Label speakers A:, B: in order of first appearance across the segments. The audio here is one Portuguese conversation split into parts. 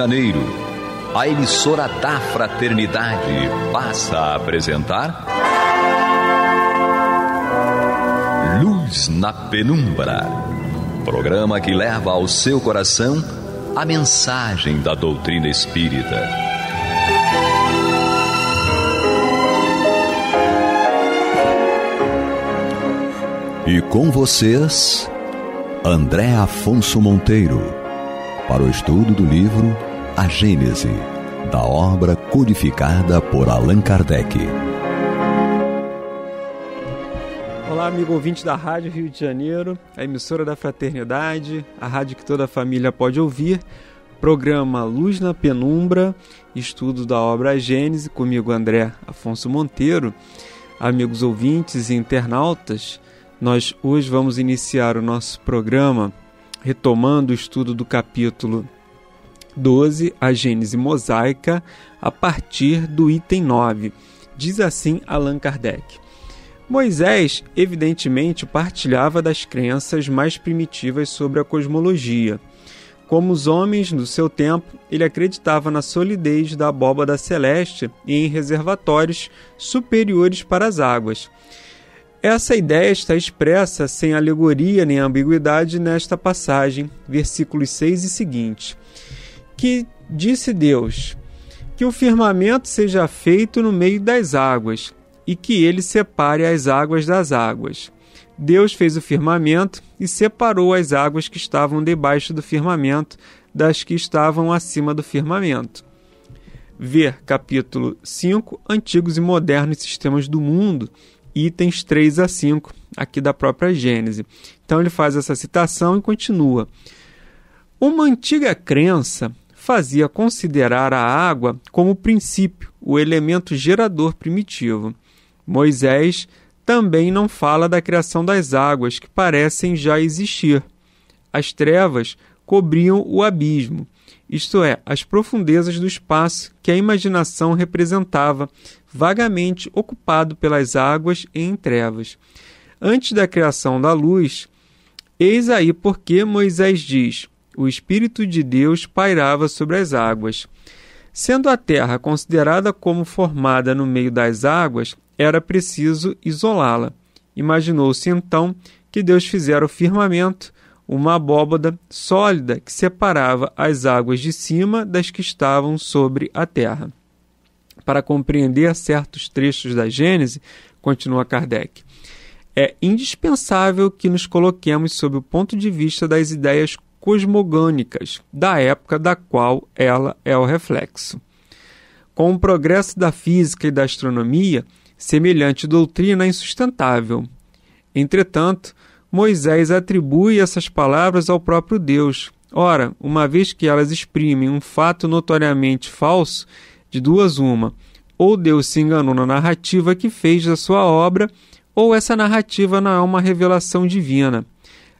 A: Janeiro, a emissora da Fraternidade passa a apresentar. Luz na Penumbra programa que leva ao seu coração a mensagem da doutrina espírita. E com vocês, André Afonso Monteiro, para o estudo do livro a Gênese, da obra codificada por Allan Kardec.
B: Olá, amigo ouvinte da Rádio Rio de Janeiro, a emissora da Fraternidade, a rádio que toda a família pode ouvir. Programa Luz na Penumbra, estudo da obra A Gênese, comigo André Afonso Monteiro. Amigos ouvintes e internautas, nós hoje vamos iniciar o nosso programa retomando o estudo do capítulo 12, a Gênese mosaica, a partir do item 9. Diz assim Allan Kardec. Moisés, evidentemente, partilhava das crenças mais primitivas sobre a cosmologia. Como os homens do seu tempo, ele acreditava na solidez da abóbada celeste e em reservatórios superiores para as águas. Essa ideia está expressa sem alegoria nem ambiguidade nesta passagem, versículos 6 e seguinte que disse Deus: Que o firmamento seja feito no meio das águas, e que ele separe as águas das águas. Deus fez o firmamento e separou as águas que estavam debaixo do firmamento das que estavam acima do firmamento. Ver capítulo 5, Antigos e Modernos Sistemas do Mundo, itens 3 a 5, aqui da própria Gênese. Então ele faz essa citação e continua. Uma antiga crença fazia considerar a água como princípio, o elemento gerador primitivo. Moisés também não fala da criação das águas, que parecem já existir. As trevas cobriam o abismo, isto é, as profundezas do espaço que a imaginação representava, vagamente ocupado pelas águas e em trevas. Antes da criação da luz, eis aí porque Moisés diz: o Espírito de Deus pairava sobre as águas. Sendo a terra considerada como formada no meio das águas, era preciso isolá-la. Imaginou-se então que Deus fizera o firmamento, uma abóbada sólida que separava as águas de cima das que estavam sobre a terra. Para compreender certos trechos da Gênese, continua Kardec, é indispensável que nos coloquemos sob o ponto de vista das ideias cosmogônicas, da época da qual ela é o reflexo. Com o progresso da física e da astronomia, semelhante doutrina é insustentável. Entretanto, Moisés atribui essas palavras ao próprio Deus. Ora, uma vez que elas exprimem um fato notoriamente falso, de duas uma, ou Deus se enganou na narrativa que fez da sua obra, ou essa narrativa não é uma revelação divina.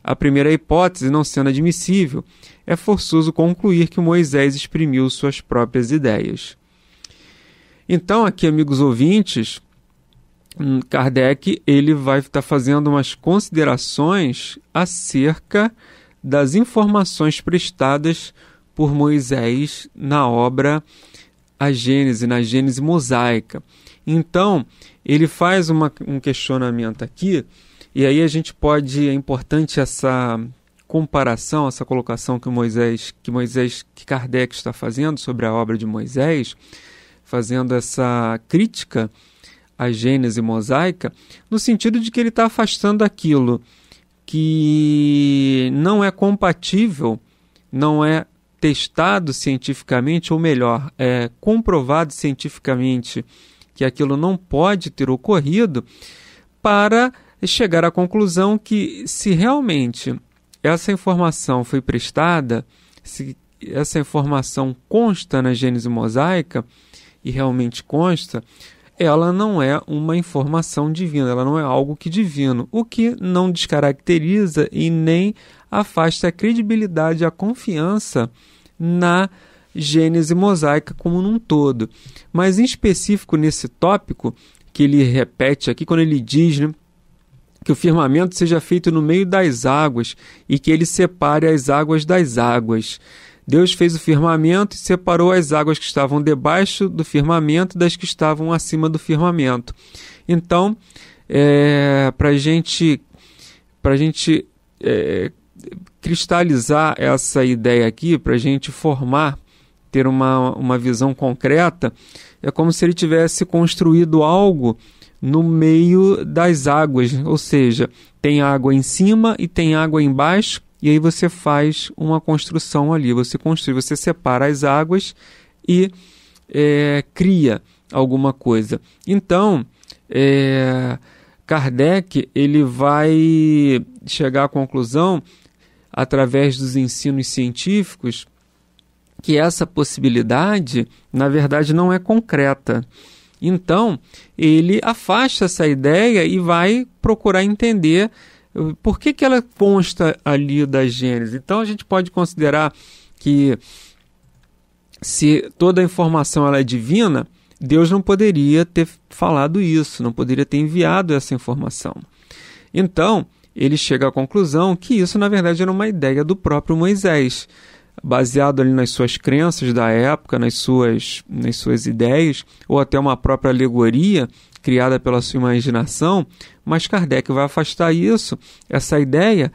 B: A primeira hipótese, não sendo admissível, é forçoso concluir que Moisés exprimiu suas próprias ideias. Então, aqui, amigos ouvintes, hum, Kardec ele vai estar tá fazendo umas considerações acerca das informações prestadas por Moisés na obra A Gênese, na Gênese mosaica. Então, ele faz uma, um questionamento aqui e aí a gente pode, é importante essa comparação, essa colocação que Moisés, que Moisés, que Kardec está fazendo sobre a obra de Moisés, fazendo essa crítica à Gênese mosaica, no sentido de que ele está afastando aquilo que não é compatível, não é testado cientificamente, ou melhor, é comprovado cientificamente que aquilo não pode ter ocorrido, para e chegar à conclusão que, se realmente essa informação foi prestada, se essa informação consta na Gênese mosaica, e realmente consta, ela não é uma informação divina, ela não é algo que divino, o que não descaracteriza e nem afasta a credibilidade, a confiança na Gênese mosaica como num todo. Mas em específico nesse tópico que ele repete aqui quando ele diz, né, que o firmamento seja feito no meio das águas e que ele separe as águas das águas. Deus fez o firmamento e separou as águas que estavam debaixo do firmamento das que estavam acima do firmamento. Então, é, para gente, a gente é, cristalizar essa ideia aqui, para a gente formar, ter uma, uma visão concreta, é como se ele tivesse construído algo no meio das águas, ou seja, tem água em cima e tem água embaixo, e aí você faz uma construção ali, você construi, você separa as águas e é, cria alguma coisa. Então, é, Kardec ele vai chegar à conclusão através dos ensinos científicos que essa possibilidade, na verdade, não é concreta. Então, ele afasta essa ideia e vai procurar entender eh, por que, que ela consta ali da Gênesis. Então, a gente pode considerar que se toda a informação ela é divina, Deus não poderia ter falado isso, não poderia ter enviado essa informação. Então, ele chega à conclusão que isso, na verdade, era uma ideia do próprio Moisés baseado ali nas suas crenças da época, nas suas, nas suas ideias, ou até uma própria alegoria criada pela sua imaginação, mas Kardec vai afastar isso, essa ideia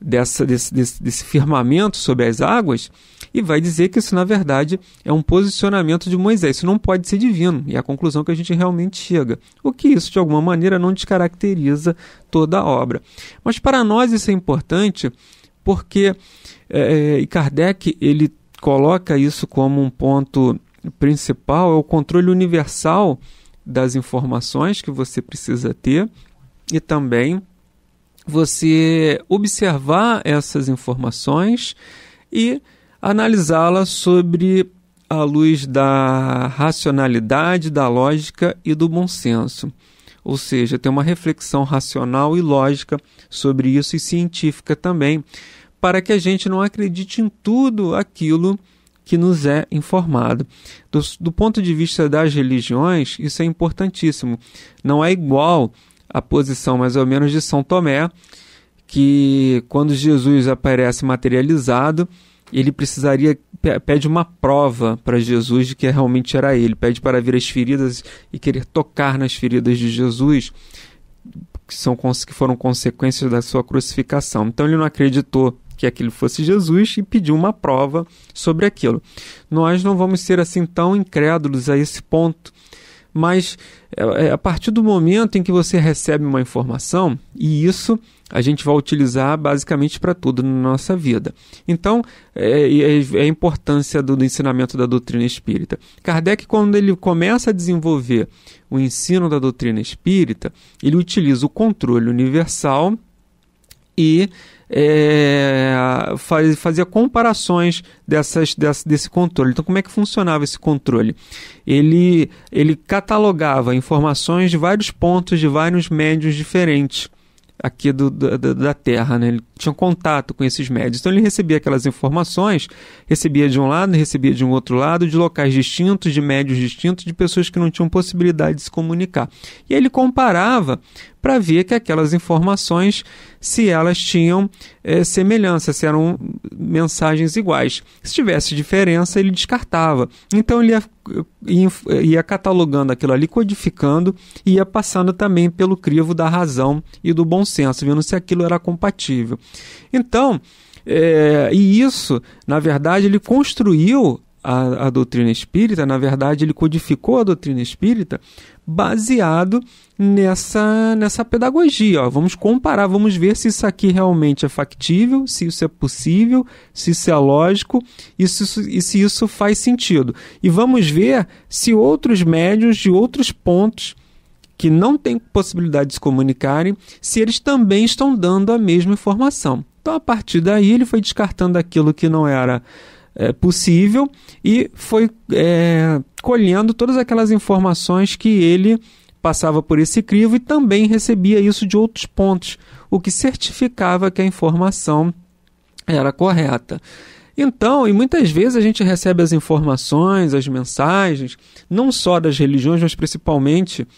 B: dessa, desse, desse, desse firmamento sobre as águas, e vai dizer que isso, na verdade, é um posicionamento de Moisés. Isso não pode ser divino, e é a conclusão que a gente realmente chega. O que isso, de alguma maneira, não descaracteriza toda a obra. Mas para nós isso é importante porque é, é, e Kardec ele coloca isso como um ponto principal, é o controle universal das informações que você precisa ter e também você observar essas informações e analisá-las sobre a luz da racionalidade, da lógica e do bom senso. Ou seja, ter uma reflexão racional e lógica sobre isso e científica também, para que a gente não acredite em tudo aquilo que nos é informado. Do, do ponto de vista das religiões, isso é importantíssimo. Não é igual a posição mais ou menos de São Tomé, que quando Jesus aparece materializado, ele precisaria pede uma prova para Jesus de que realmente era ele, pede para ver as feridas e querer tocar nas feridas de Jesus, que são que foram consequências da sua crucificação. Então ele não acreditou que aquilo fosse Jesus e pediu uma prova sobre aquilo. Nós não vamos ser assim tão incrédulos a esse ponto, mas é, é, a partir do momento em que você recebe uma informação, e isso a gente vai utilizar basicamente para tudo na nossa vida. Então, é, é, é a importância do, do, ensinamento da doutrina espírita. Kardec, quando ele começa a desenvolver o ensino da doutrina espírita, ele utiliza o controle universal e é, faz, fazia comparações dessas, dessa, desse controle. Então, como é que funcionava esse controle? Ele, ele catalogava informações de vários pontos, de vários médios diferentes aqui do, da, da Terra. Né? Ele tinham contato com esses médios. Então ele recebia aquelas informações, recebia de um lado, recebia de um outro lado, de locais distintos, de médios distintos, de pessoas que não tinham possibilidade de se comunicar. E aí ele comparava para ver que aquelas informações, se elas tinham é, semelhança, se eram mensagens iguais. Se tivesse diferença, ele descartava. Então ele ia, eh, ia, eh, ia catalogando aquilo ali, codificando e ia passando também pelo crivo da razão e do bom senso, vendo se aquilo era compatível. Então, é, e isso, na verdade, ele construiu a, a, doutrina espírita, na verdade, ele codificou a doutrina espírita baseado nessa, nessa pedagogia. Ó. Vamos comparar, vamos ver se isso aqui realmente é factível, se isso é possível, se isso é lógico e se isso, e se isso faz sentido. E vamos ver se outros médios de outros pontos que não têm possibilidade de se comunicarem se eles também estão dando a mesma informação. Então, a partir daí, ele foi descartando aquilo que não era é, possível e foi é, colhendo todas aquelas informações que ele passava por esse crivo e também recebia isso de outros pontos, o que certificava que a informação era correta. Então, e muitas vezes a gente recebe as informações, as mensagens, não só das religiões, mas principalmente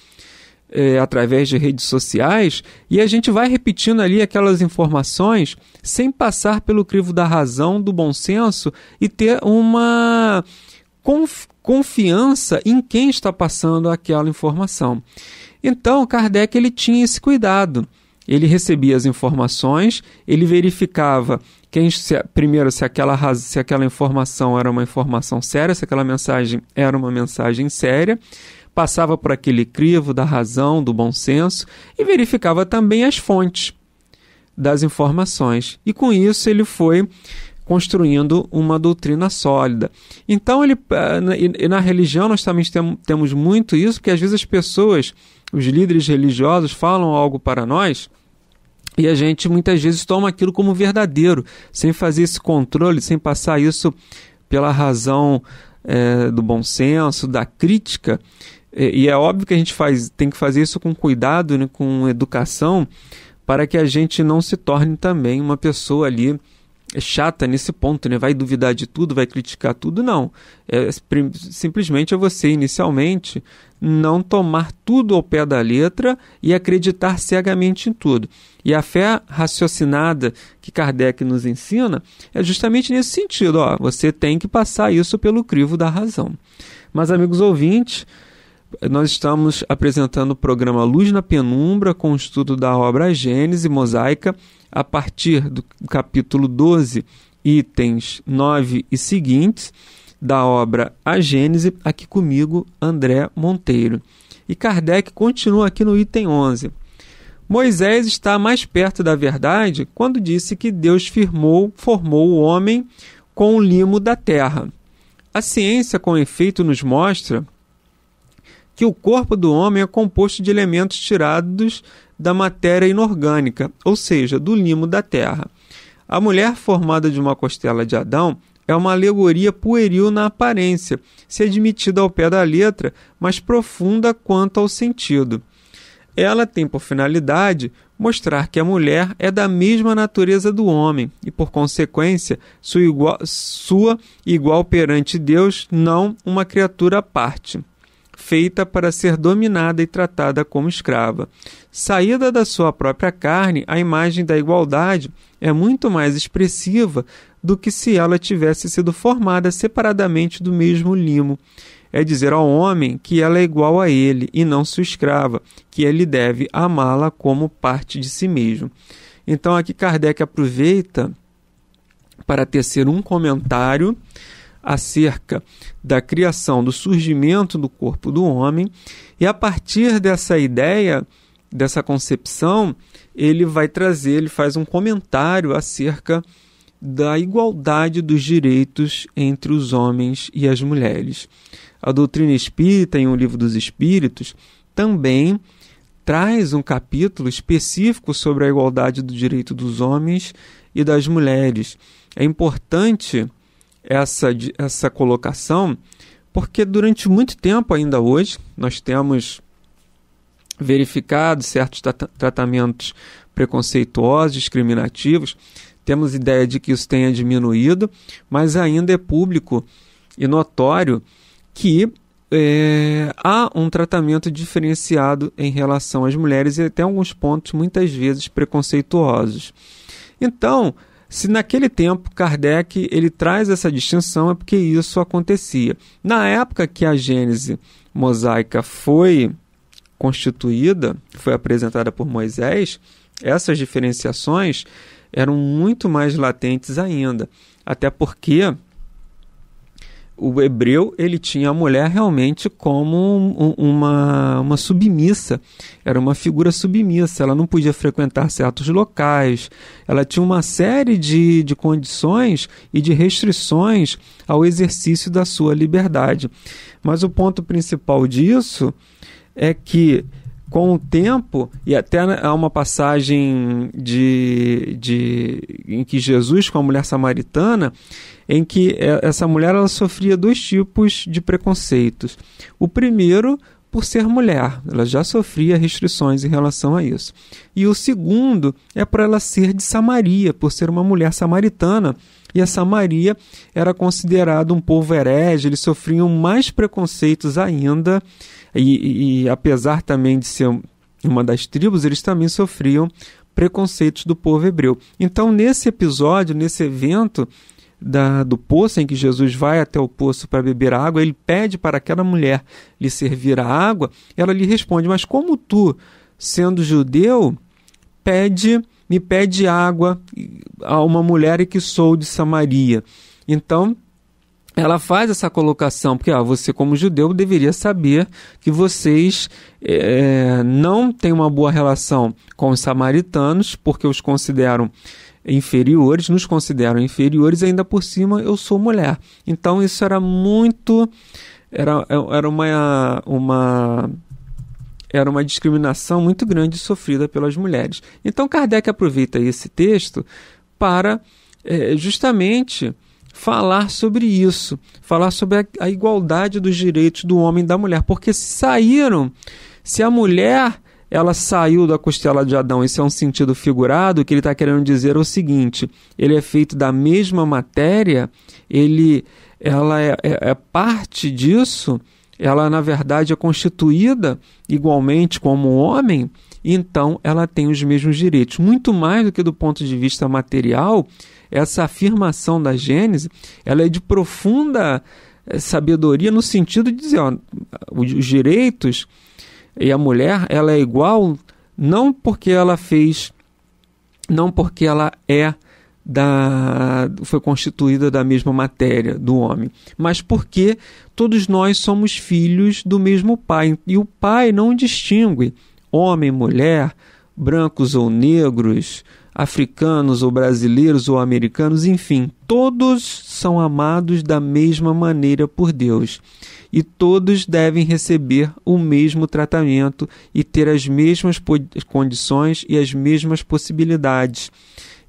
B: é, através de redes sociais e a gente vai repetindo ali aquelas informações sem passar pelo crivo da razão, do bom senso e ter uma conf confiança em quem está passando aquela informação. Então, Kardec ele tinha esse cuidado. Ele recebia as informações, ele verificava quem se, primeiro se aquela se aquela informação era uma informação séria, se aquela mensagem era uma mensagem séria passava por aquele crivo da razão, do bom senso e verificava também as fontes das informações. E com isso ele foi construindo uma doutrina sólida. Então ele eh, e na religião nós também temos muito isso, porque às vezes as pessoas, os líderes religiosos falam algo para nós, e a gente muitas vezes toma aquilo como verdadeiro, sem fazer esse controle, sem passar isso pela razão é, do bom senso, da crítica, e é óbvio que a gente faz, tem que fazer isso com cuidado, né, com educação, para que a gente não se torne também uma pessoa ali é, chata nesse ponto, né? Vai duvidar de tudo, vai criticar tudo, não. É, simplesmente é você, inicialmente, não tomar tudo ao pé da letra e acreditar cegamente em tudo. E a fé raciocinada que Kardec nos ensina é justamente nesse sentido. Ó, você tem que passar isso pelo crivo da razão. Mas, amigos ouvintes, nós estamos apresentando o programa Luz na Penumbra com o estudo da obra Gênese Mosaica a partir do capítulo 12, itens 9 e seguintes da obra A Gênese, aqui comigo André Monteiro. E Kardec continua aqui no item 11. Moisés está mais perto da verdade quando disse que Deus firmou, formou o homem com o limo da terra. A ciência, com efeito, nos mostra que o corpo do homem é composto de elementos tirados da matéria inorgânica, ou seja, do limo da terra. A mulher formada de uma costela de Adão é uma alegoria pueril na aparência, se admitida ao pé da letra, mas profunda quanto ao sentido. Ela tem por finalidade mostrar que a mulher é da mesma natureza do homem e, por consequência, sua igual, sua igual perante Deus, não uma criatura à parte feita para ser dominada e tratada como escrava. Saída da sua própria carne, a imagem da igualdade é muito mais expressiva do que se ela tivesse sido formada separadamente do mesmo limo. É dizer ao homem que ela é igual a ele e não sua escrava, que ele deve amá-la como parte de si mesmo. Então aqui Kardec aproveita para tecer um comentário acerca da criação, do surgimento do corpo do homem, e a partir dessa ideia, dessa concepção, ele vai trazer, ele faz um comentário acerca da igualdade dos direitos entre os homens e as mulheres. A doutrina espírita, em O Livro dos Espíritos, também traz um capítulo específico sobre a igualdade do direito dos homens e das mulheres. É importante essa, essa colocação, porque durante muito tempo, ainda hoje, nós temos verificado certos tra tratamentos preconceituosos, discriminativos, temos ideia de que isso tenha diminuído, mas ainda é público e notório que é, há um tratamento diferenciado em relação às mulheres e até alguns pontos muitas vezes preconceituosos. Então, se naquele tempo Kardec ele traz essa distinção é porque isso acontecia. Na época que a Gênese mosaica foi constituída, foi apresentada por Moisés, essas diferenciações eram muito mais latentes ainda, até porque o hebreu ele tinha a mulher realmente como uma, uma submissa, era uma figura submissa, ela não podia frequentar certos locais, ela tinha uma série de, de condições e de restrições ao exercício da sua liberdade. Mas o ponto principal disso é que com o tempo, e até há uma passagem de, de, em que Jesus, com a mulher samaritana, em que é, essa mulher ela sofria dois tipos de preconceitos. O primeiro, por ser mulher, ela já sofria restrições em relação a isso. E o segundo é por ela ser de Samaria, por ser uma mulher samaritana. E a Samaria era considerada um povo herege, eles sofriam mais preconceitos ainda, e, e apesar também de ser uma das tribos, eles também sofriam preconceitos do povo hebreu. Então, nesse episódio, nesse evento, da, do poço em que Jesus vai até o poço para beber água, ele pede para aquela mulher lhe servir a água, ela lhe responde: Mas como tu, sendo judeu, pede me pede água a uma mulher e que sou de Samaria? Então, ela faz essa colocação, porque ah, você, como judeu, deveria saber que vocês é, não têm uma boa relação com os samaritanos, porque os consideram inferiores, nos consideram inferiores, ainda por cima eu sou mulher. Então isso era muito. Era, era uma, uma era uma discriminação muito grande sofrida pelas mulheres. Então Kardec aproveita esse texto para é, justamente falar sobre isso, falar sobre a, a igualdade dos direitos do homem e da mulher, porque se saíram, se a mulher ela saiu da costela de Adão. Isso é um sentido figurado que ele está querendo dizer o seguinte: ele é feito da mesma matéria, ele, ela é, é, é parte disso, ela na verdade é constituída igualmente como um homem, então ela tem os mesmos direitos. Muito mais do que do ponto de vista material, essa afirmação da Gênesis, ela é de profunda eh, sabedoria no sentido de dizer ó, os direitos e a mulher, ela é igual não porque ela fez, não porque ela é da foi constituída da mesma matéria do homem, mas porque todos nós somos filhos do mesmo pai e o pai não distingue homem, mulher, brancos ou negros, africanos ou brasileiros ou americanos, enfim, todos são amados da mesma maneira por Deus e todos devem receber o mesmo tratamento e ter as mesmas condições e as mesmas possibilidades.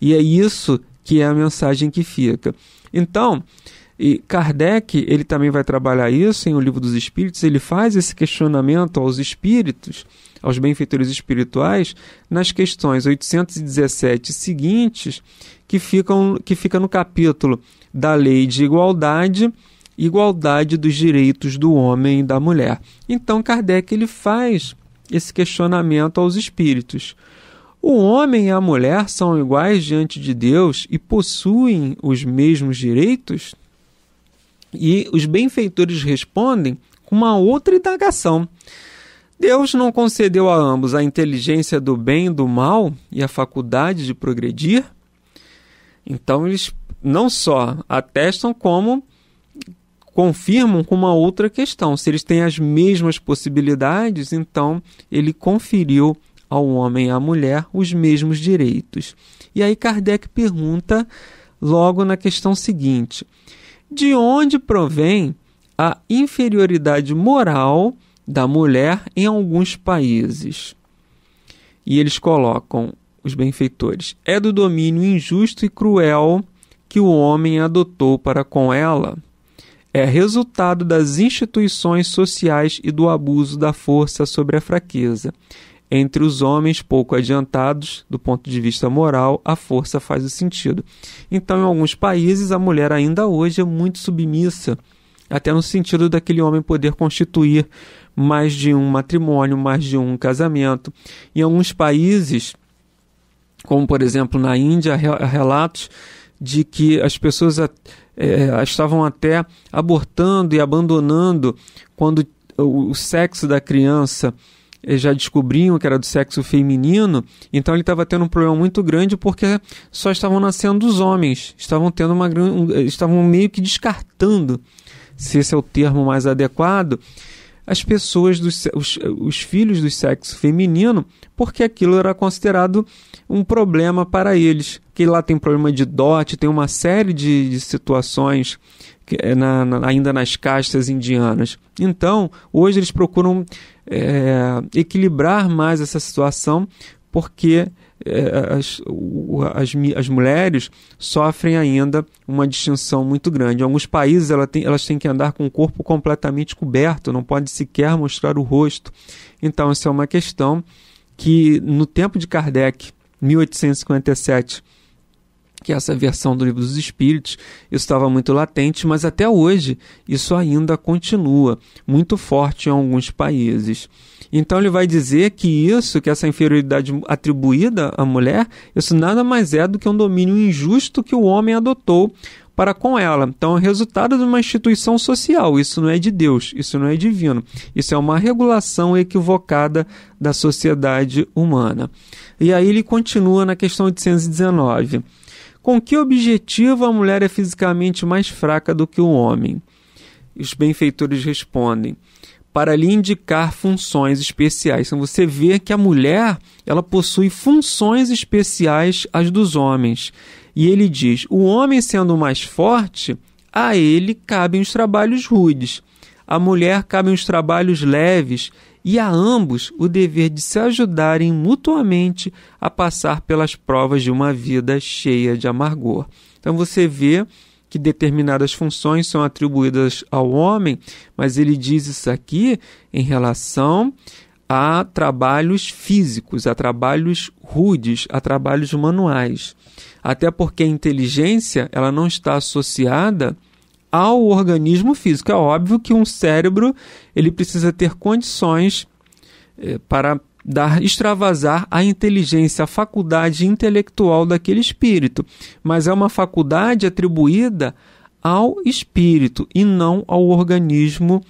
B: E é isso que é a mensagem que fica. Então, e Kardec, ele também vai trabalhar isso em O Livro dos Espíritos, ele faz esse questionamento aos espíritos, aos benfeitores espirituais, nas questões 817 seguintes, que ficam que fica no capítulo da lei de igualdade igualdade dos direitos do homem e da mulher. Então Kardec ele faz esse questionamento aos espíritos. O homem e a mulher são iguais diante de Deus e possuem os mesmos direitos? E os benfeitores respondem com uma outra indagação. Deus não concedeu a ambos a inteligência do bem e do mal e a faculdade de progredir? Então eles não só atestam como confirmam com uma outra questão. Se eles têm as mesmas possibilidades, então ele conferiu ao homem e à mulher os mesmos direitos. E aí Kardec pergunta logo na questão seguinte: de onde provém a inferioridade moral da mulher em alguns países? E eles colocam os benfeitores: é do domínio injusto e cruel que o homem adotou para com ela é resultado das instituições sociais e do abuso da força sobre a fraqueza. Entre os homens pouco adiantados, do ponto de vista moral, a força faz o sentido. Então, em alguns países, a mulher ainda hoje é muito submissa, até no sentido daquele homem poder constituir mais de um matrimônio, mais de um casamento. Em alguns países, como por exemplo na Índia, há relatos de que as pessoas é, estavam até abortando e abandonando quando o, o sexo da criança eh, já descobriam que era do sexo feminino, então ele estava tendo um problema muito grande porque só estavam nascendo os homens, estavam tendo uma eh, estavam meio que descartando, se esse é o termo mais adequado, as pessoas, dos, os, os filhos do sexo feminino, porque aquilo era considerado um problema para eles. Que lá tem problema de dote, tem uma série de, de situações que, eh, na, na, ainda nas castas indianas. Então, hoje eles procuram é, equilibrar mais essa situação, porque é, as, as, as mulheres sofrem ainda uma distinção muito grande. Em alguns países elas têm, elas têm que andar com o corpo completamente coberto, não pode sequer mostrar o rosto. Então, essa é uma questão que no tempo de Kardec, 1857, que é essa versão do Livro dos Espíritos estava muito latente, mas até hoje isso ainda continua muito forte em alguns países. Então ele vai dizer que isso, que essa inferioridade atribuída à mulher, isso nada mais é do que um domínio injusto que o homem adotou para com ela. Então, é resultado de uma instituição social. Isso não é de Deus, isso não é divino. Isso é uma regulação equivocada da sociedade humana. E aí ele continua na questão 819. Com que objetivo a mulher é fisicamente mais fraca do que o homem? Os benfeitores respondem: para lhe indicar funções especiais. Então você vê que a mulher, ela possui funções especiais às dos homens. E ele diz: "O homem sendo mais forte, a ele cabem os trabalhos rudes. A mulher cabem os trabalhos leves e a ambos o dever de se ajudarem mutuamente a passar pelas provas de uma vida cheia de amargor. Então você vê que determinadas funções são atribuídas ao homem, mas ele diz isso aqui em relação a trabalhos físicos, a trabalhos rudes, a trabalhos manuais. Até porque a inteligência, ela não está associada ao organismo físico. É óbvio que um cérebro ele precisa ter condições eh, para dar extravasar a inteligência, a faculdade intelectual daquele espírito, mas é uma faculdade atribuída ao espírito e não ao organismo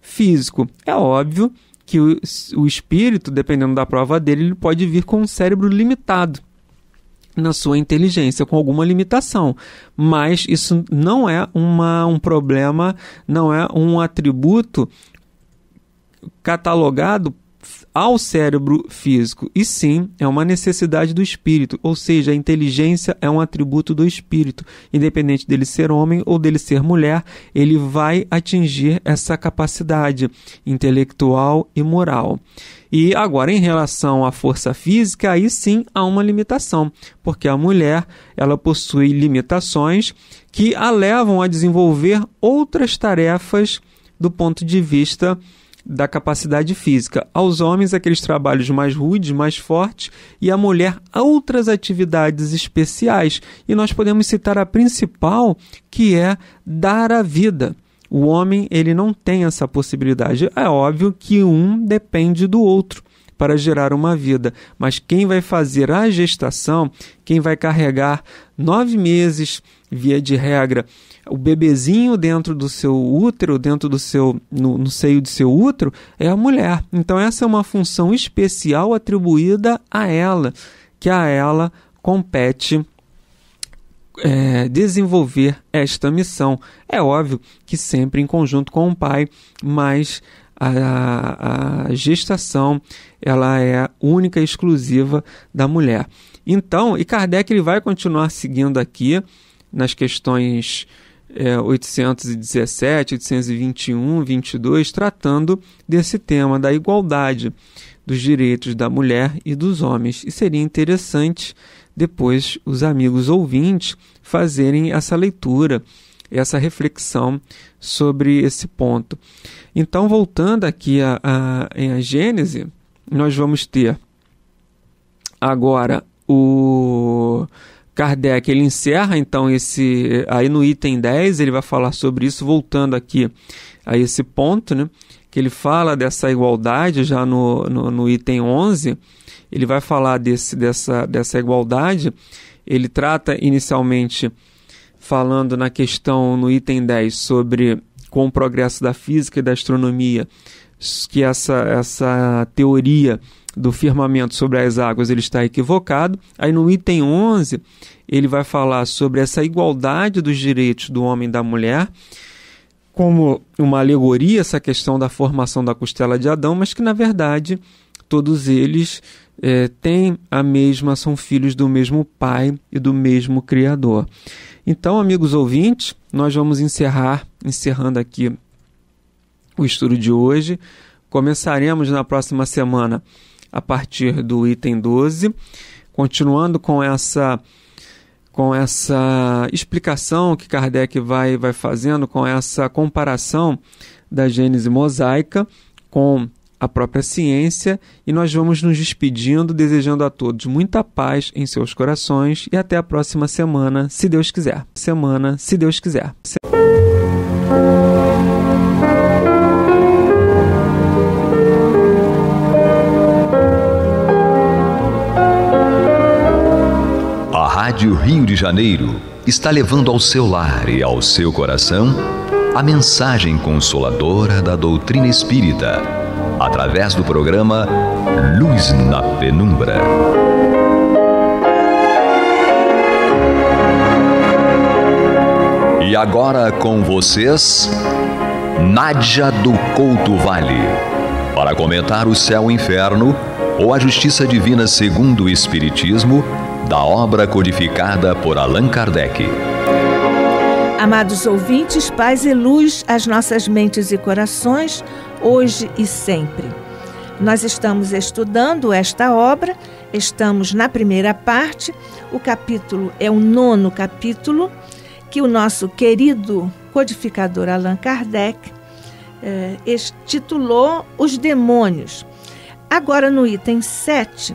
B: físico. É óbvio que o, o espírito, dependendo da prova dele, ele pode vir com um cérebro limitado na sua inteligência com alguma limitação, mas isso não é uma, um problema, não é um atributo catalogado ao cérebro físico, e sim é uma necessidade do espírito, ou seja, a inteligência é um atributo do espírito, independente dele ser homem ou dele ser mulher, ele vai atingir essa capacidade intelectual e moral. E agora, em relação à força física, aí sim há uma limitação, porque a mulher ela possui limitações que a levam a desenvolver outras tarefas do ponto de vista da capacidade física. Aos homens, aqueles trabalhos mais rudes, mais fortes, e à mulher, outras atividades especiais. E nós podemos citar a principal, que é dar a vida. O homem, ele não tem essa possibilidade. É óbvio que um depende do outro para gerar uma vida. Mas quem vai fazer a gestação, quem vai carregar nove meses, via de regra, o bebezinho dentro do seu útero, dentro do seu no, no, seio de seu útero, é a mulher. Então essa é uma função especial atribuída a ela, que a ela compete é, desenvolver esta missão. É óbvio que sempre em conjunto com o pai, mas a, a gestação ela é única e exclusiva da mulher. Então, e Kardec ele vai continuar seguindo aqui nas questões é, 817, 821, 22, tratando desse tema da igualdade dos direitos da mulher e dos homens. E seria interessante depois os amigos ouvintes fazerem essa leitura essa reflexão sobre esse ponto. Então, voltando aqui a, a, a Gênese, nós vamos ter agora o Kardec ele encerra então esse aí no item 10 ele vai falar sobre isso voltando aqui a esse ponto né que ele fala dessa igualdade já no, no, no item 11 ele vai falar desse dessa dessa igualdade ele trata inicialmente falando na questão no item 10 sobre com o progresso da física e da astronomia, que essa, essa teoria do firmamento sobre as águas ele está equivocado. Aí no item 11, ele vai falar sobre essa igualdade dos direitos do homem e da mulher, como uma alegoria essa questão da formação da costela de Adão, mas que na verdade todos eles é, têm a mesma, são filhos do mesmo pai e do mesmo criador. Então, amigos ouvintes, nós vamos encerrar, encerrando aqui o estudo de hoje. Começaremos na próxima semana a partir do item 12, continuando com essa com essa explicação que Kardec vai vai fazendo com essa comparação da Gênese mosaica com a própria ciência e nós vamos nos despedindo, desejando a todos muita paz em seus corações e até a próxima semana, se Deus quiser. Semana, se Deus quiser. Se...
A: A Rádio Rio de Janeiro está levando ao seu lar e ao seu coração a mensagem consoladora da doutrina espírita através do programa Luz na Penumbra. E agora com vocês, Nádia do Couto Vale, para comentar o céu e o inferno ou a justiça divina segundo o Espiritismo, da obra codificada por Allan Kardec.
C: Amados ouvintes, paz e luz às nossas mentes e corações, hoje e sempre. Nós estamos estudando esta obra, estamos na primeira parte, o capítulo é o nono capítulo, que o nosso querido codificador Allan Kardec eh, titulou Os Demônios. Agora, no item 7,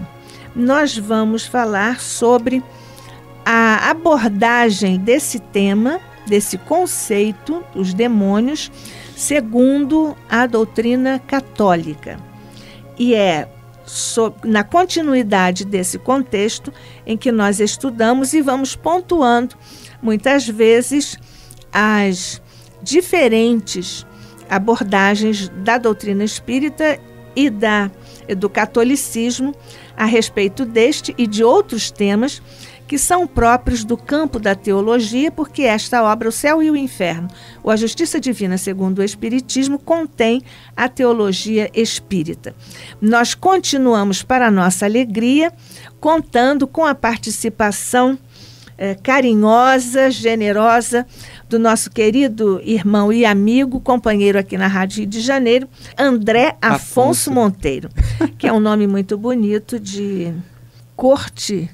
C: nós vamos falar sobre a abordagem desse tema desse conceito, os demônios, segundo a doutrina católica. E é na continuidade desse contexto em que nós estudamos e vamos pontuando muitas vezes as diferentes abordagens da doutrina espírita e da do catolicismo a respeito deste e de outros temas que são próprios do campo da teologia, porque esta obra, O Céu e o Inferno, ou A Justiça Divina segundo o Espiritismo, contém a teologia espírita. Nós continuamos, para nossa alegria, contando com a participação é, carinhosa, generosa do nosso querido irmão e amigo, companheiro aqui na Rádio Rio de Janeiro, André Afonso, Afonso Monteiro, que é um nome muito bonito de corte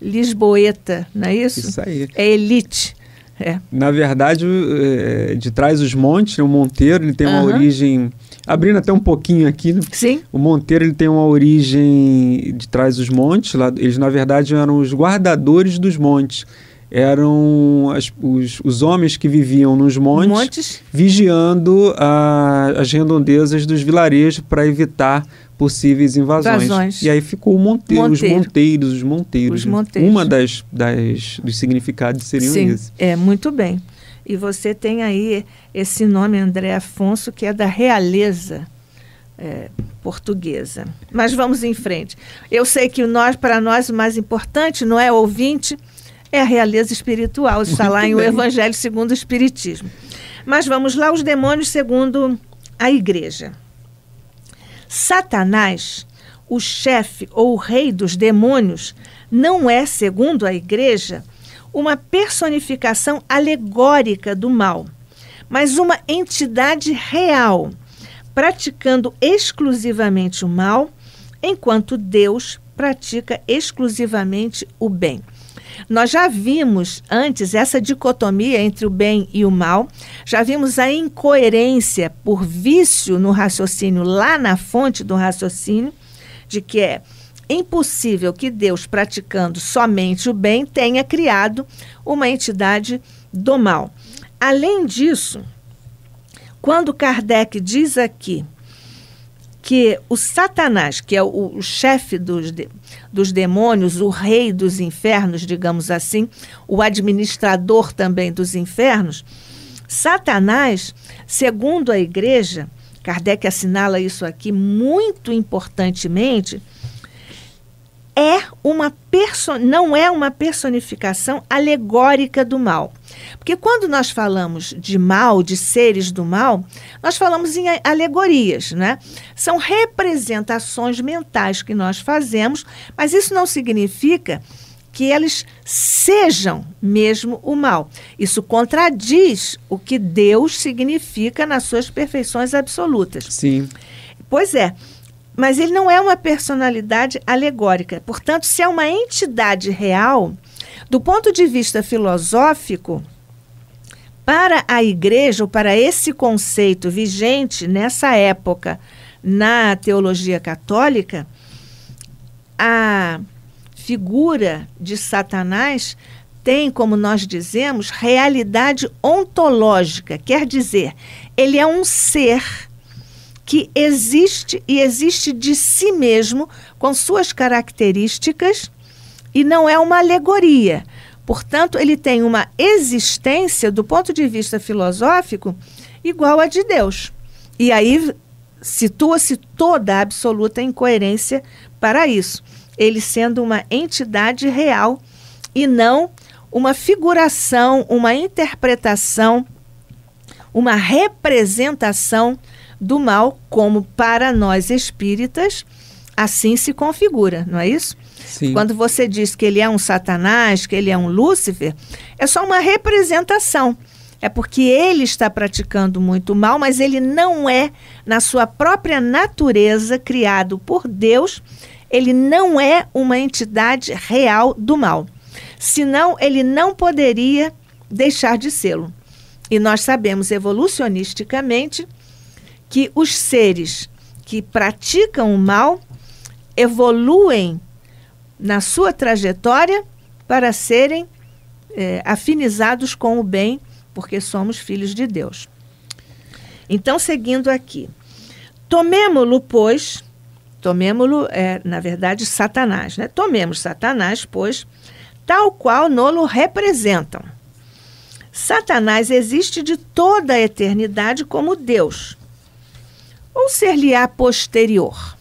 C: lisboeta, não é isso? Isso aí. É elite. É.
B: Na verdade, eh, de trás os montes, o Monteiro, ele tem uma uhum. origem. Abrindo até um pouquinho aqui, né? Sim. O Monteiro ele tem uma origem de trás os montes. Lá, eles, na verdade, eram os guardadores dos montes. Eram as, os, os homens que viviam nos montes, montes. vigiando a, as redondezas dos vilarejos para evitar possíveis invasões. invasões. E aí ficou Monteiro, Monteiro. os Monteiros, os Monteiros. Os Monteiros. Uma das, das dos significados seriam Sim, esses.
C: É, muito bem. E você tem aí esse nome André Afonso, que é da realeza. É, portuguesa. Mas vamos em frente. Eu sei que nós, para nós, o mais importante não é ouvinte, é a realeza espiritual. Está lá em O Evangelho segundo o Espiritismo. Mas vamos lá, os demônios segundo a Igreja. Satanás, o chefe ou rei dos demônios, não é, segundo a Igreja, uma personificação alegórica do mal, mas uma entidade real, praticando exclusivamente o mal, enquanto Deus pratica exclusivamente o bem. Nós já vimos antes essa dicotomia entre o bem e o mal, já vimos a incoerência por vício no raciocínio, lá na fonte do raciocínio, de que é impossível que Deus, praticando somente o bem, tenha criado uma entidade do mal. Além disso, quando Kardec diz aqui que o Satanás, que é o, o chefe dos, de, dos demônios, o rei dos infernos, digamos assim, o administrador também dos infernos, Satanás, segundo a igreja, Kardec assinala isso aqui muito importantemente é uma person... não é uma personificação alegórica do mal. Porque quando nós falamos de mal, de seres do mal, nós falamos em alegorias, né? São representações mentais que nós fazemos, mas isso não significa que eles sejam mesmo o mal. Isso contradiz o que Deus significa nas suas perfeições absolutas. Sim. Pois é. Mas ele não é uma personalidade alegórica. Portanto, se é uma entidade real, do ponto de vista filosófico, para a igreja, ou para esse conceito vigente nessa época na teologia católica, a figura de Satanás tem, como nós dizemos, realidade ontológica, quer dizer, ele é um ser que existe e existe de si mesmo, com suas características, e não é uma alegoria. Portanto, ele tem uma existência, do ponto de vista filosófico, igual à de Deus. E aí situa-se toda a absoluta incoerência para isso. Ele sendo uma entidade real e não uma figuração, uma interpretação, uma representação do mal, como para nós espíritas, assim se configura, não é isso? Sim. Quando você diz que ele é um Satanás, que ele é um Lúcifer, é só uma representação. É porque ele está praticando muito mal, mas ele não é, na sua própria natureza, criado por Deus, ele não é uma entidade real do mal. Senão, ele não poderia deixar de sê-lo. E nós sabemos evolucionisticamente que os seres que praticam o mal evoluem na sua trajetória para serem é, afinizados com o bem, porque somos filhos de Deus. Então, seguindo aqui, tomemo-lo, pois, tomemo-lo, é, na verdade, Satanás, né? Tomemos Satanás, pois, tal qual nolo representam. Satanás existe de toda a eternidade como Deus ou ser-lhe-á posterior?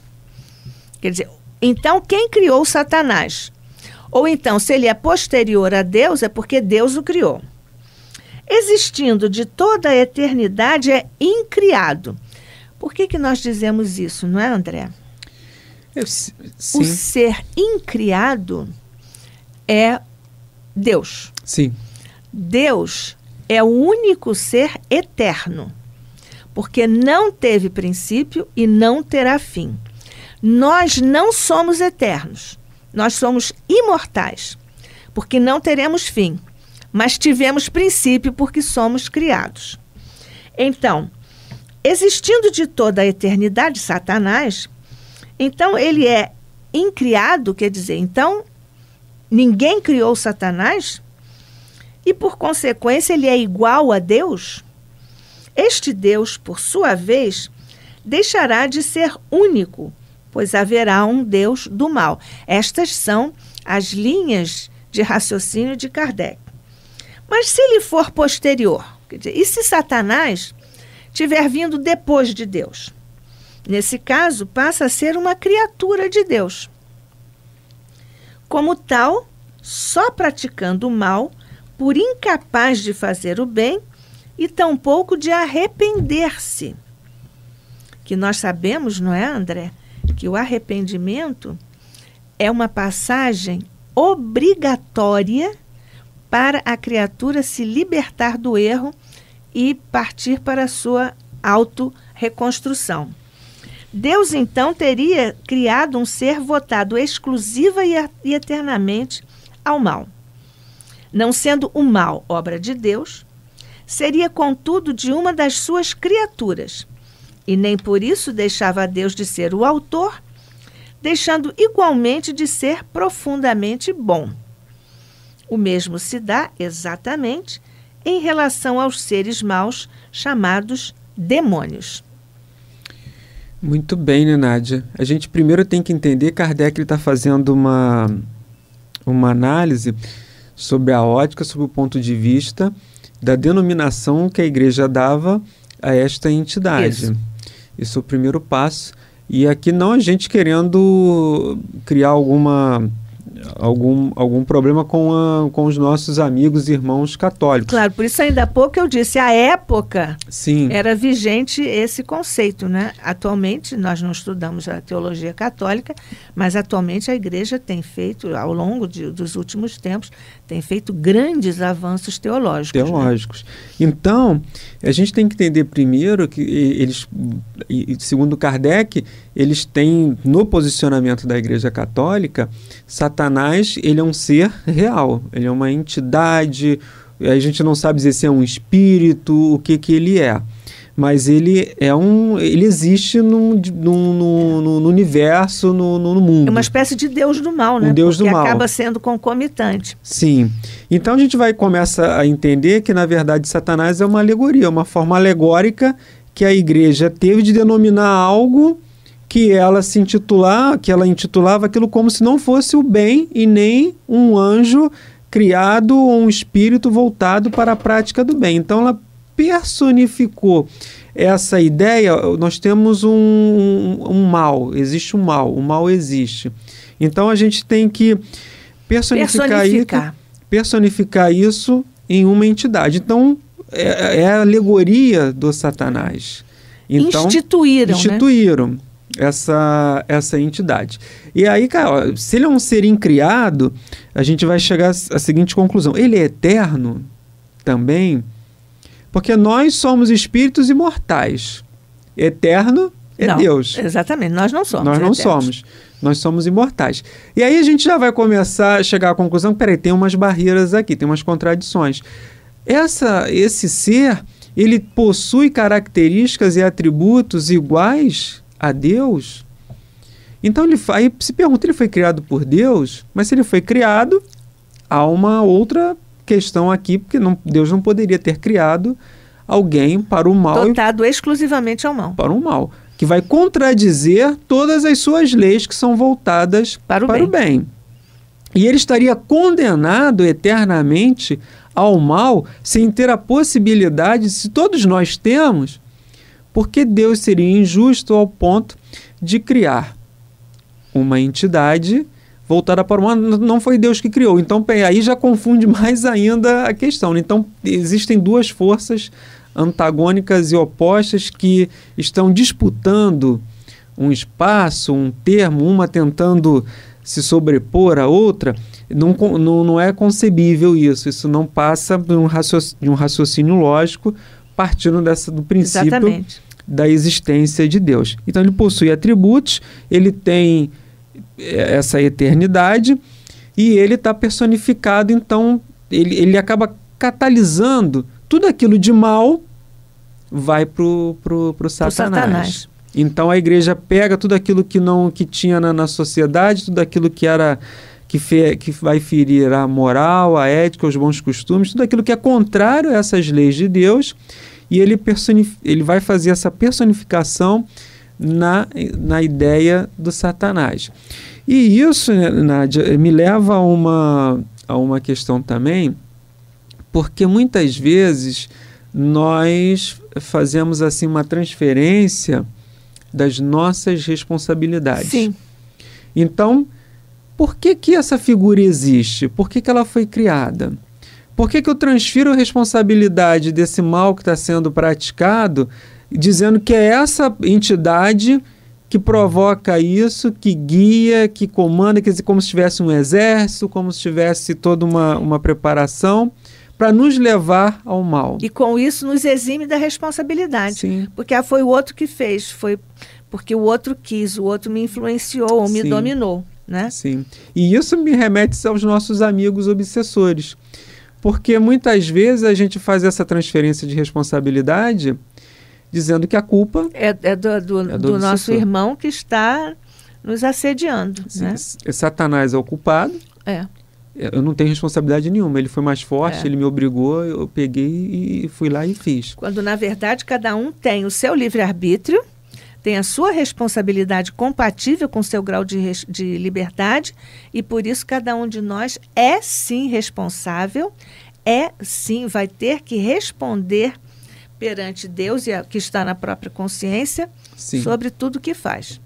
C: Quer dizer, então quem criou Satanás? Ou então, se ele é posterior a Deus, é porque Deus o criou. Existindo de toda a eternidade, é incriado. Por que, que nós dizemos isso, não é, André? Eu, o ser incriado é Deus. Sim. Deus é o único ser eterno porque não teve princípio e não terá fim. Nós não somos eternos, nós somos imortais, porque não teremos fim, mas tivemos princípio porque somos criados. Então, existindo de toda a eternidade Satanás, então ele é incriado, quer dizer, então ninguém criou Satanás e por consequência ele é igual a Deus? Este Deus, por sua vez, deixará de ser único, pois haverá um Deus do mal. Estas são as linhas de raciocínio de Kardec. Mas se ele for posterior, dizer, e se Satanás tiver vindo depois de Deus? Nesse caso, passa a ser uma criatura de Deus. Como tal, só praticando o mal, por incapaz de fazer o bem, e tampouco de arrepender-se. Que nós sabemos, não é, André, que o arrependimento é uma passagem obrigatória para a criatura se libertar do erro e partir para a sua auto-reconstrução. Deus então teria criado um ser votado exclusiva e eternamente ao mal. Não sendo o mal obra de Deus, seria, contudo, de uma das suas criaturas. E nem por isso deixava a Deus de ser o autor, deixando igualmente de ser profundamente bom. O mesmo se dá exatamente em relação aos seres maus chamados demônios.
B: Muito bem, né, Nádia? A gente primeiro tem que entender, Kardec está fazendo uma, uma análise sobre a ótica, sobre o ponto de vista da denominação que a igreja dava a esta entidade. Isso. é o primeiro passo. E aqui não a gente querendo criar alguma algum, algum problema com, a, com os nossos amigos e irmãos católicos.
C: Claro, por isso ainda há pouco eu disse, a época Sim. era vigente esse conceito, né? Atualmente, nós não estudamos a teologia católica, mas atualmente a igreja tem feito, ao longo de, dos últimos tempos, tem feito grandes avanços teológicos. Né? Teológicos. Né?
B: Então, a gente tem que entender primeiro que eles, segundo Kardec, eles têm no posicionamento da igreja católica, Satanás Satanás, ele é um ser real, ele é uma entidade, a gente não sabe dizer se é um espírito, o que que ele é. Mas ele é um. ele existe no, no, no, no universo, no, no, mundo. É uma
C: espécie de Deus do mal, né? Um Deus Porque do mal. acaba sendo concomitante.
B: Sim. Então a gente vai começa a entender que, na verdade, Satanás é uma alegoria, uma forma alegórica que a igreja teve de denominar algo que ela se intitular, que ela intitulava aquilo como se não fosse o bem e nem um anjo criado ou um espírito voltado para a prática do bem. Então ela personificou essa ideia, nós temos um, um, um mal, existe um mal, o mal existe. Então a gente tem que personificar, personificar. Isso, personificar isso em uma entidade. Então é, é a alegoria do Satanás. Então, instituíram. Né? Instituíram. Né? essa, essa entidade. E aí, cara, se ele é um ser incriado, a gente vai chegar à seguinte conclusão: ele é eterno também, porque nós somos espíritos imortais. Eterno é não, Deus. Exatamente, nós não somos. Nós não eternos. somos. Nós somos imortais. E aí a gente já vai começar a chegar à conclusão: peraí, tem umas barreiras aqui, tem umas contradições. Essa, esse ser, ele possui características e atributos iguais a Deus, então ele aí se pergunta, ele foi criado por Deus? Mas se ele foi criado, há uma outra questão aqui, porque não, Deus não poderia ter criado alguém para o mal.
C: Dotado e, exclusivamente ao mal.
B: Para o mal. Que vai contradizer todas as suas leis que são voltadas para o, para bem. o bem. E ele estaria condenado eternamente ao mal sem ter a possibilidade, se todos nós temos, porque Deus seria injusto ao ponto de criar uma entidade voltada para o humano, não foi Deus que criou. Então, aí já confunde mais ainda a questão. Né? Então, existem duas forças antagônicas e opostas que estão disputando um espaço, um termo, uma tentando se sobrepor à outra. Não, não, não é concebível isso. Isso não passa de um, raciocínio, de um raciocínio lógico partindo dessa, do princípio Exatamente da existência de Deus. Então ele possui atributos, ele tem eh, essa eternidade e ele está personificado, então ele, ele acaba catalisando tudo aquilo de mal vai para o pro, pro satanás. Pro satanás. Então a igreja pega tudo aquilo que não que tinha na, na sociedade, tudo aquilo que era que, fe, que vai ferir a moral, a ética, os bons costumes, tudo aquilo que é contrário a essas leis de Deus e ele, ele vai fazer essa personificação na, na ideia do Satanás. E isso, né, Nádia, me leva a uma, a uma questão também, porque muitas vezes nós fazemos assim uma transferência das nossas responsabilidades. Sim. Então, por que, que essa figura existe? Por que, que ela foi criada? Por que, que eu transfiro a responsabilidade desse mal que está sendo praticado, dizendo que é essa entidade que provoca isso, que guia, que comanda, quer dizer, como se tivesse um exército, como se tivesse toda uma, uma preparação para nos levar ao mal.
C: E com isso nos exime da responsabilidade. Sim. Porque ah, foi o outro que fez, foi porque o outro quis, o outro me influenciou ou me Sim. dominou.
B: Né? Sim. E isso me remete aos nossos amigos obsessores porque muitas vezes a gente faz essa transferência de responsabilidade dizendo que a culpa
C: é, é do, do, é do, do nosso irmão que está nos assediando. Sim, né?
B: Satanás é o culpado. É. Eu não tenho responsabilidade nenhuma. Ele foi mais forte, é. ele me obrigou, eu peguei e fui lá e fiz.
C: Quando, na verdade, cada um tem o seu livre-arbítrio tem a sua responsabilidade compatível com seu grau de, de liberdade e por isso cada um de nós é sim responsável, é sim, vai ter que responder perante Deus e a, que está na própria consciência sim. sobre tudo que faz.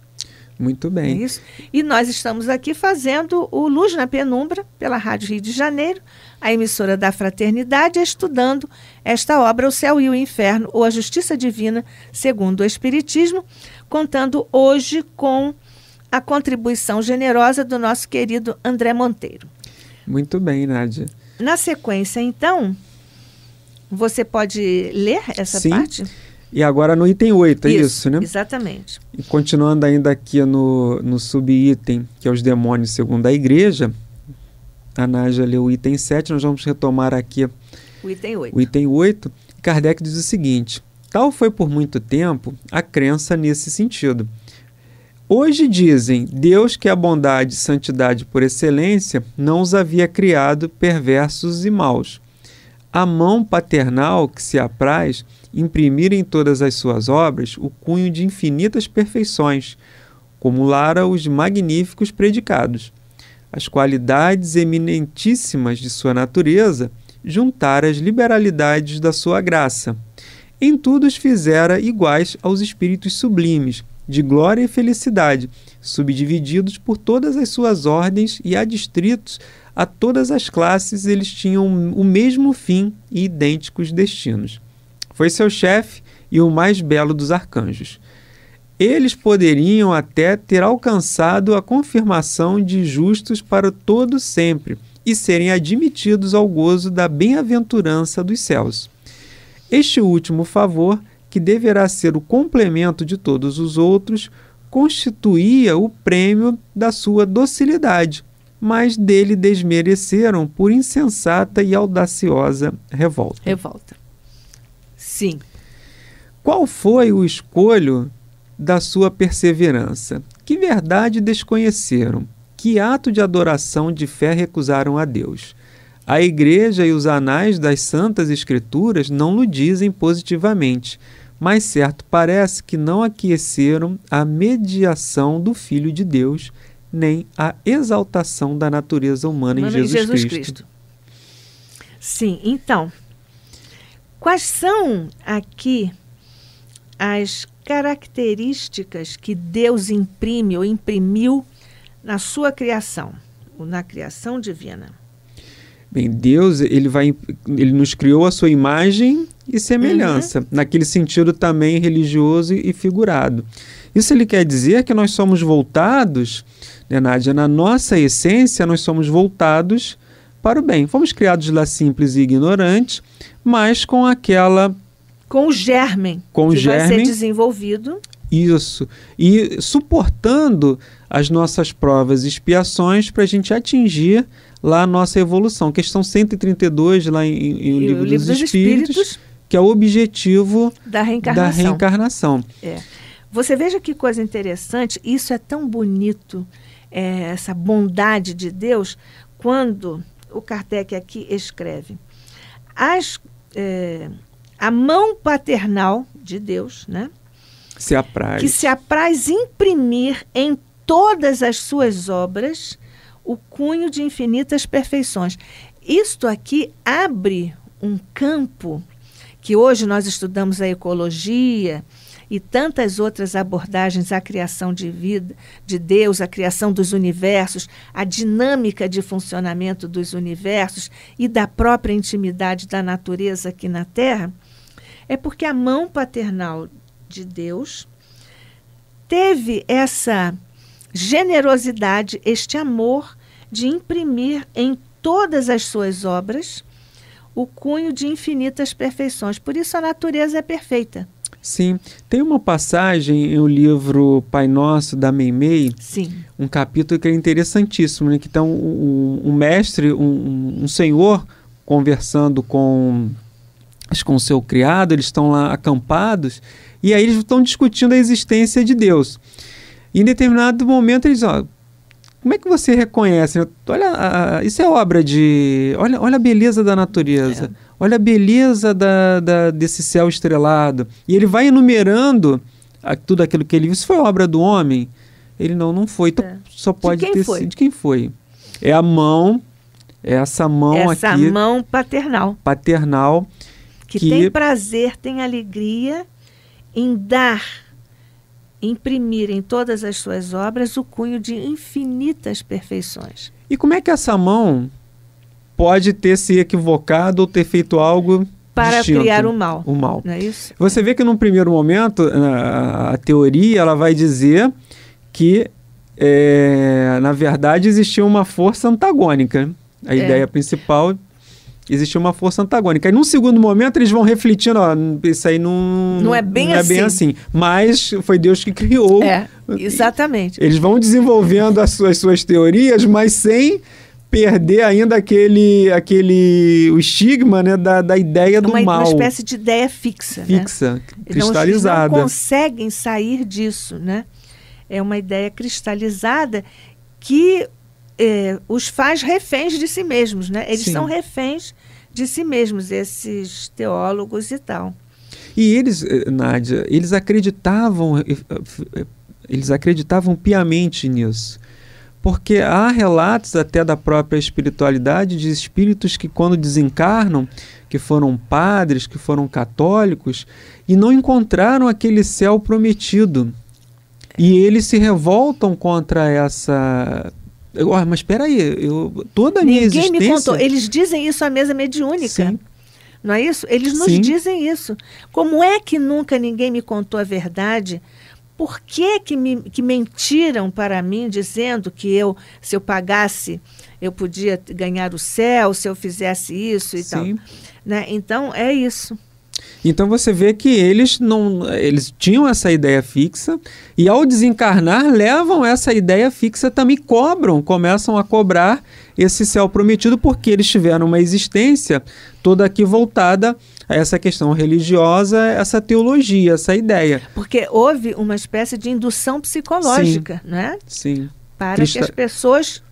B: Muito bem. É
C: isso. E nós estamos aqui fazendo o Luz na Penumbra, pela Rádio Rio de Janeiro, a emissora da Fraternidade, estudando esta obra, O Céu e o Inferno, ou a Justiça Divina, segundo o Espiritismo, contando hoje com a contribuição generosa do nosso querido André Monteiro.
B: Muito bem, Nádia.
C: Na sequência, então, você pode ler essa Sim. parte? Sim.
B: E agora no item 8, é isso, isso né?
C: Exatamente.
B: E continuando ainda aqui no, no subitem, que é os demônios segundo a igreja, a Nádia leu o item 7, nós vamos retomar aqui o item 8. O item 8, Kardec diz o seguinte: tal foi por muito tempo a crença nesse sentido. Hoje dizem, Deus que é a bondade e santidade por excelência, não os havia criado perversos e maus. A mão paternal que se apraz imprimir em todas as suas obras o cunho de infinitas perfeições, acumulara os magníficos predicados. As qualidades eminentíssimas de sua natureza juntar as liberalidades da sua graça. Em tudo os fizera iguais aos espíritos sublimes, de glória e felicidade, subdivididos por todas as suas ordens e adstritos a todas as classes, eles tinham o mesmo fim e idênticos destinos. Foi seu chefe e o mais belo dos arcanjos. Eles poderiam até ter alcançado a confirmação de justos para todo sempre e serem admitidos ao gozo da bem-aventurança dos céus. Este último favor, que deverá ser o complemento de todos os outros, constituía o prêmio da sua docilidade, mas dele desmereceram por insensata e audaciosa revolta. Revolta. Sim. Qual foi o escolho da sua perseverança? Que verdade desconheceram? Que ato de adoração de fé recusaram a Deus? A Igreja e os anais das Santas Escrituras não lhe dizem positivamente, mas certo parece que não aqueceram a mediação do Filho de Deus, nem a exaltação da natureza humana em Jesus, Jesus Cristo.
C: Cristo. Sim, então, Quais são aqui as características que Deus imprime ou imprimiu na sua criação, ou na criação divina?
B: Bem, Deus, ele vai ele nos criou a sua imagem e semelhança, uhum. naquele sentido também religioso e figurado. Isso ele quer dizer que nós somos voltados, né, Nádia, na nossa essência nós somos voltados para o bem. Fomos criados lá simples e ignorantes, mas com aquela.
C: Com o germen. Com o germen. Vai ser desenvolvido.
B: Isso. E suportando as nossas provas e expiações para a gente atingir lá a nossa evolução. Questão 132, lá em, em o Livro, o livro dos, dos Espíritos, Espíritos, que é o objetivo
C: da reencarnação. Da
B: reencarnação. É.
C: Você veja que coisa interessante, isso é tão bonito, é, essa bondade de Deus, quando o Kardec aqui escreve. As, é, a mão paternal de Deus, né?
B: Se apraz. Que se
C: apraz imprimir em todas as suas obras o cunho de infinitas perfeições. Isto aqui abre um campo que hoje nós estudamos a ecologia, e tantas outras abordagens à criação de vida, de Deus, à criação dos universos, à dinâmica de funcionamento dos universos e da própria intimidade da natureza aqui na Terra, é porque a mão paternal de Deus teve essa generosidade, este amor de imprimir em todas as suas obras o cunho de infinitas perfeições. Por isso a natureza é perfeita.
B: Sim, tem uma passagem no livro Pai Nosso da Meimei, Sim. um capítulo que é interessantíssimo, né? que então um, um mestre, um, um senhor conversando com com seu criado, eles estão lá acampados e aí eles estão discutindo a existência de Deus. E em determinado momento eles, ó, como é que você reconhece? Olha, isso é obra de. Olha, olha a beleza da natureza. É olha a beleza da, da, desse céu estrelado. E ele vai enumerando a, tudo aquilo que ele viu. Isso foi obra do homem? Ele não, não foi. Então, é. só pode ter sido. De quem foi? É a mão, é essa mão essa aqui. Essa
C: mão paternal.
B: Paternal.
C: Que, que tem prazer, tem alegria em dar, imprimir em todas as suas obras o cunho de infinitas perfeições.
B: E como é que essa mão pode ter se equivocado ou ter feito algo para distinto, criar o mal. O mal. Não é isso? Você vê que num primeiro momento a, a teoria ela vai dizer que é, na verdade existia uma força antagônica. A é. ideia principal existia uma força antagônica. E num segundo momento eles vão refletindo, ó, isso aí não, não, é bem, não assim. é bem assim. assim. Mas foi Deus que criou. É,
C: exatamente. Eles
B: vão desenvolvendo as suas, as suas teorias, mas sem perder ainda aquele, aquele o estigma né, da, da ideia do uma, mal. Uma espécie
C: de ideia fixa. Né? Fixa, né? cristalizada. Então, não conseguem sair disso, né? É uma ideia cristalizada que é, os faz reféns de si mesmos, né? Eles Sim. são reféns de si mesmos, esses teólogos e tal.
B: E eles, eh, Nádia, eles acreditavam, eh, eh, eles acreditavam piamente nisso porque há relatos até da própria espiritualidade de espíritos que quando desencarnam, que foram padres, que foram católicos e não encontraram aquele céu prometido. E é. eles se revoltam contra essa eu, ah, mas espera aí, eu, toda a minha Ninguém existência... me contou. Eles
C: dizem isso à mesa mediúnica. Sim. Não é isso? Eles nos Sim. dizem isso. Como é que nunca ninguém me contou a verdade por que, que, me, que mentiram para mim dizendo que eu, se eu pagasse, eu podia ganhar o céu, se eu fizesse isso e Sim. tal. Né? Então, é isso.
B: Então você vê que eles não eles tinham essa ideia fixa e ao desencarnar levam essa ideia fixa também cobram, começam a cobrar esse céu prometido porque eles tiveram uma existência toda aqui voltada essa questão religiosa, essa teologia, essa ideia.
C: Porque houve uma espécie de indução psicológica, Sim. né? Sim. Para que as pessoas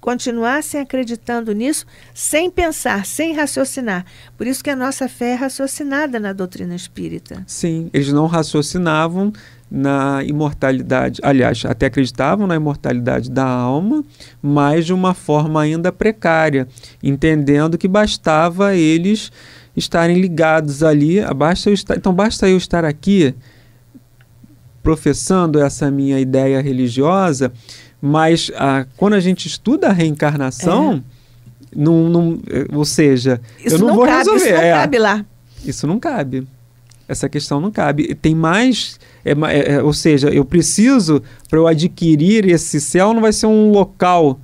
C: continuassem acreditando nisso sem pensar, sem raciocinar. Por isso que a nossa fé é raciocinada na doutrina espírita.
B: Sim, eles não raciocinavam na imortalidade, aliás, até acreditavam na imortalidade da alma, mas de uma forma ainda precária, entendendo que bastava eles estarem ligados ali. Basta estar, então, basta eu estar aqui professando essa minha ideia religiosa, mas ah, quando a gente estuda a reencarnação, é. Eh, ou seja, isso eu não, não vou cabe, resolver. Isso não é, cabe lá. Isso não cabe. Essa questão não cabe. Tem mais, é, é, é, ou seja, eu preciso para eu adquirir esse céu não vai ser um local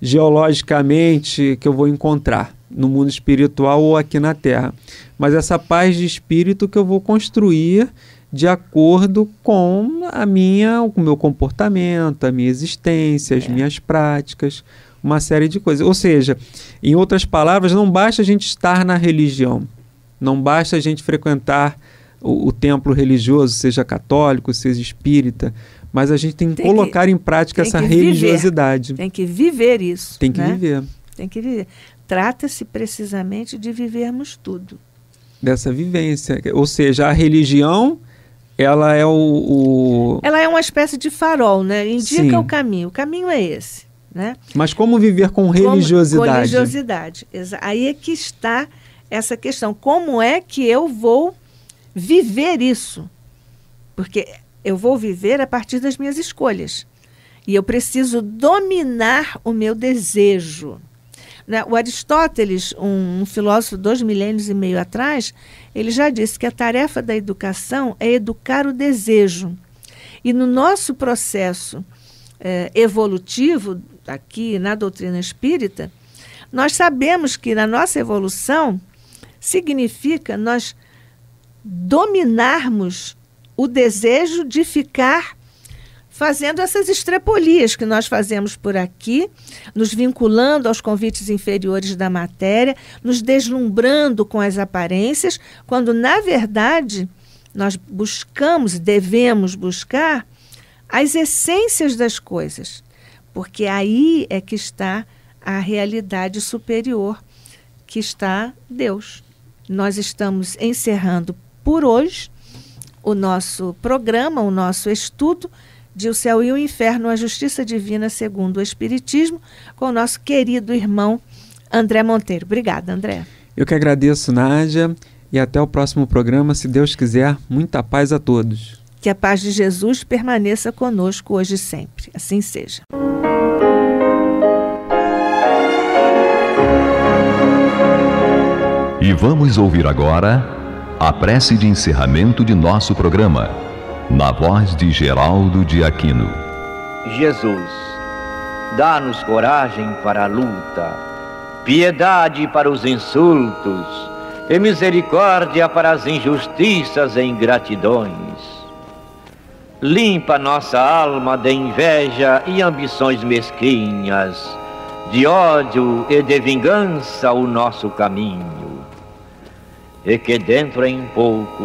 B: geologicamente que eu vou encontrar no mundo espiritual ou aqui na terra. Mas essa paz de espírito que eu vou construir de acordo com a minha, o meu comportamento, a minha existência, as é. minhas práticas, uma série de coisas. Ou seja, em outras palavras, não basta a gente estar na religião, não basta a gente frequentar o, o templo religioso, seja católico, seja espírita, mas a gente tem, tem colocar que colocar em prática essa religiosidade. Viver. Tem
C: que viver isso. Tem que né? viver. Tem que viver. Trata-se precisamente de vivermos tudo.
B: Dessa vivência. Ou seja, a religião ela é o, o,
C: Ela é uma espécie de farol, né? Indica Sim. o caminho. O caminho é esse, né?
B: Mas como viver com religiosidade? Com
C: religiosidade. Aí é que está essa questão. Como é que eu vou viver isso? Porque eu vou viver a partir das minhas escolhas. E eu preciso dominar o meu desejo. Né, o Aristóteles, um, um filósofo dois milênios e meio atrás, ele já disse que a tarefa da educação é educar o desejo. E no nosso processo é, evolutivo, aqui na doutrina espírita, nós sabemos que na nossa evolução significa nós dominarmos o desejo de ficar fazendo essas estrepolias que nós fazemos por aqui, nos vinculando aos convites inferiores da matéria, nos deslumbrando com as aparências, quando na verdade nós buscamos, devemos buscar as essências das coisas, porque aí é que está a realidade superior, que está Deus. Nós estamos encerrando por hoje o nosso programa, o nosso estudo de O Céu e o Inferno, a Justiça Divina segundo o Espiritismo, com o nosso querido irmão André Monteiro. Obrigada, André.
B: Eu que agradeço, Nádia, e até o próximo programa, se Deus quiser. Muita paz a todos.
C: Que a paz de Jesus permaneça conosco hoje e sempre. Assim seja.
A: E vamos ouvir agora a prece de encerramento de nosso programa na voz de Geraldo de Aquino.
D: Jesus, dá-nos coragem para a luta, piedade para os insultos e misericórdia para as injustiças e ingratidões. Limpa nossa alma de inveja e ambições mesquinhas, de ódio e de vingança o nosso caminho. E que dentro em pouco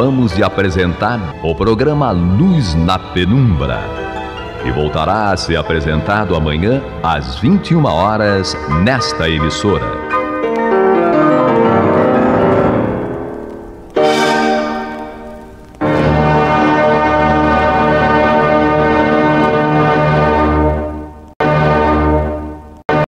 A: acabamos de apresentar o programa Luz na Penumbra, que voltará a ser apresentado amanhã às 21 horas nesta emissora.